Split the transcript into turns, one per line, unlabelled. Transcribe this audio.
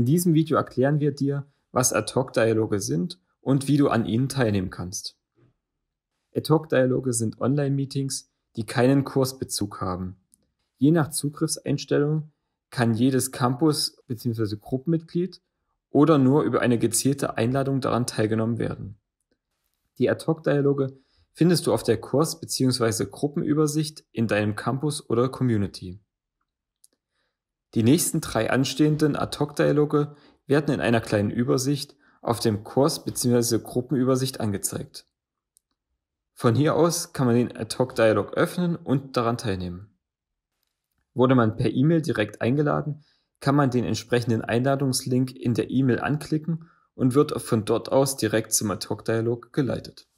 In diesem Video erklären wir dir, was Ad-Hoc-Dialoge sind und wie du an ihnen teilnehmen kannst. Ad-Hoc-Dialoge sind Online-Meetings, die keinen Kursbezug haben. Je nach Zugriffseinstellung kann jedes Campus- bzw. Gruppenmitglied oder nur über eine gezielte Einladung daran teilgenommen werden. Die Ad-Hoc-Dialoge findest du auf der Kurs- bzw. Gruppenübersicht in deinem Campus oder Community. Die nächsten drei anstehenden Ad-hoc-Dialoge werden in einer kleinen Übersicht auf dem Kurs- bzw. Gruppenübersicht angezeigt. Von hier aus kann man den Ad-hoc-Dialog öffnen und daran teilnehmen. Wurde man per E-Mail direkt eingeladen, kann man den entsprechenden Einladungslink in der E-Mail anklicken und wird von dort aus direkt zum Ad-hoc-Dialog
geleitet.